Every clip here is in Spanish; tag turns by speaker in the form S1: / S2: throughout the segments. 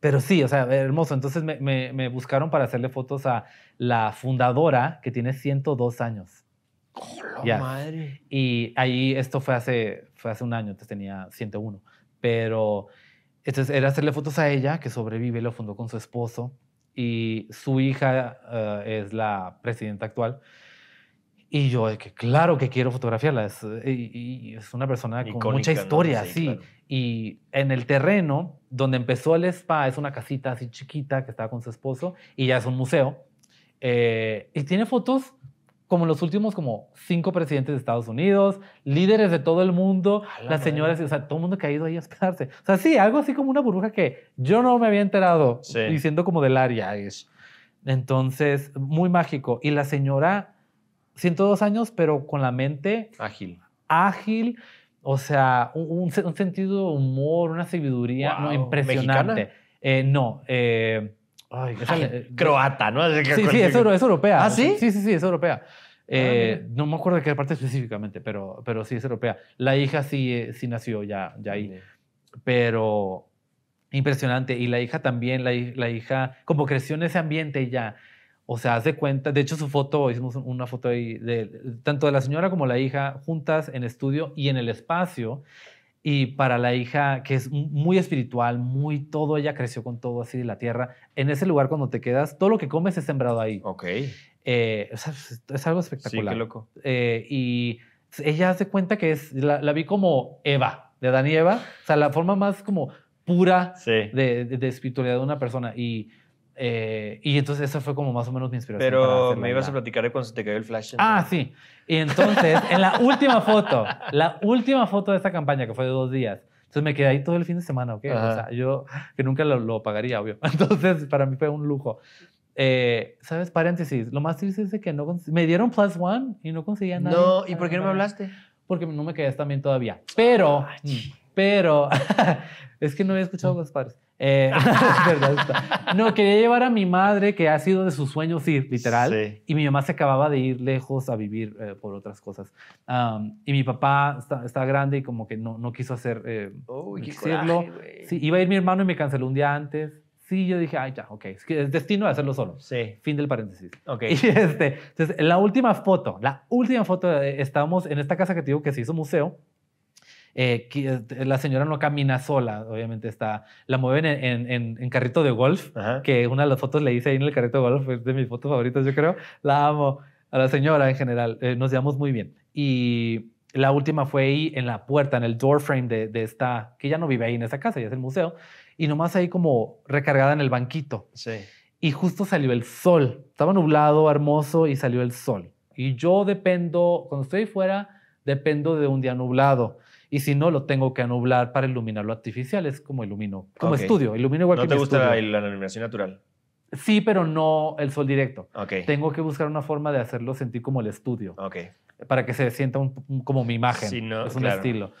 S1: Pero sí, o sea, hermoso. Entonces me, me, buscaron para hacerle fotos a la fundadora que tiene 102 años. ¡Oh, madre! Y ahí esto fue hace, fue hace un año, entonces tenía 101. Pero entonces era hacerle fotos a ella, que sobrevive, lo fundó con su esposo. Y su hija eh, es la presidenta actual. Y yo, que claro que quiero fotografiarla. Es, y, es una persona con mucha historia, sí. Y en el terreno donde empezó el spa, es una casita así chiquita que estaba con su esposo y ya es un museo. Eh, y tiene fotos como los últimos como cinco presidentes de Estados Unidos, líderes de todo el mundo, las señoras, o sea, todo el mundo que ha ido ahí a hospedarse. O sea, sí, algo así como una burbuja que yo no me había enterado, sí. diciendo como del área. Entonces, muy mágico. Y la señora 102 años, pero con la mente ágil. Ágil, o sea, un, sentido de humor, una sabiduría impresionante. Eh, no, eh, croata, ¿no? Sí, sí, es, europea. ¿Ah, sí? Sí, sí, sí, es europea. Ah, eh, no me acuerdo de qué parte específicamente, pero, pero sí es europea. La hija sí, sí nació ya, ya ahí. Pero impresionante. Y la hija también, la, la hija, como creció en ese ambiente ya o sea, hace cuenta, de hecho su foto, hicimos una foto ahí de tanto de la señora como la hija juntas en estudio y en el espacio. Y para la hija, que es muy espiritual, muy todo, ella creció con todo así de la tierra. En ese lugar, cuando te quedas, todo lo que comes es sembrado ahí. Ok. Eh, es, es, algo espectacular. qué loco. Eh, y ella hace cuenta que es, la, vi como Eva, de Adán Eva. O sea, la forma más como pura de, de espiritualidad de una persona. Y eh, y entonces esa fue como más o menos mi inspiración. Pero me ibas a platicar de cuando se te cayó el flash. ah, sí. Y entonces, en la última foto, la última foto de esta campaña, que fue de dos días, entonces me quedé ahí todo el fin de semana, ¿ok? O sea, yo que nunca lo, pagaría, obvio. Entonces, para mí fue un lujo. Eh, ¿Sabes? Paréntesis. Lo más triste es que no me dieron plus one y no conseguía nada. No, ¿y por qué no me hablaste? Porque no me quedé también todavía. Pero... Mm, pero es que no había escuchado a mm. los padres. Eh, no, quería llevar a mi madre, que ha sido de sus sueños ir, literal. Y mi mamá se acababa de ir lejos a vivir eh, por otras cosas. y mi papá está, grande y como que no, no quiso hacer... Eh, sí, iba a ir mi hermano y me canceló un día antes. Sí, yo dije, ay, ya, ok, es, que destino de hacerlo solo. Sí. Fin del paréntesis. Ok. Este, entonces, la última foto, la última foto, estamos en esta casa que te digo que se hizo museo. Eh, eh, la señora no camina sola, obviamente está, la mueven en, carrito de golf, que una de las fotos le hice ahí en el carrito de golf, es de mis fotos favoritas, yo creo, la amo, a la señora en general, eh, nos llevamos muy bien. Y la última fue ahí en la puerta, en el door frame de, de, esta, que ya no vive ahí en esa casa, ya es el museo, y nomás ahí como recargada en el banquito. Sí. Y justo salió el sol, estaba nublado, hermoso, y salió el sol. Y yo dependo, cuando estoy fuera, dependo de un día nublado y si no, lo tengo que anublar para iluminar lo artificial. Es como ilumino, como estudio, ilumino igual ¿No te gusta la iluminación natural? Sí, pero no el sol directo. Tengo que buscar una forma de hacerlo sentir como el estudio. Para que se sienta como mi imagen. es un estilo.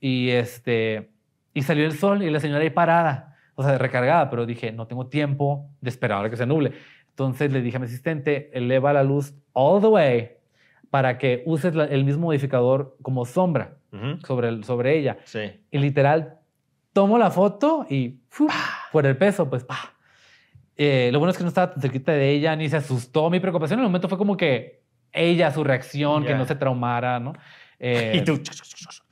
S1: Y, este, y salió el sol y la señora ahí parada, o sea, recargada, pero dije, no tengo tiempo de esperar a que se nuble. Entonces le dije a mi asistente, eleva la luz all the way para que uses el mismo modificador como sombra sobre, sobre ella. Sí. Y literal, tomo la foto y por el peso, pues pa. Eh, lo bueno es que no estaba tan cerquita de ella, ni se asustó. Mi preocupación en el momento fue como que ella, su reacción, que no se traumara, ¿no? y tú. Eh,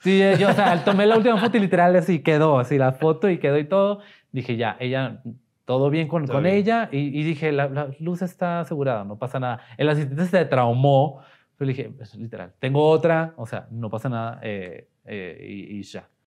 S1: sí, eh, yo, o sea, tomé la última foto y literal así quedó, así la foto y quedó y todo. Dije, ya, ella, todo bien con, ella. Y, dije, la, la, luz está asegurada, no pasa nada. El asistente se traumó pero le dije, pues, literal, tengo otra, o sea, no pasa nada eh, eh, y ya.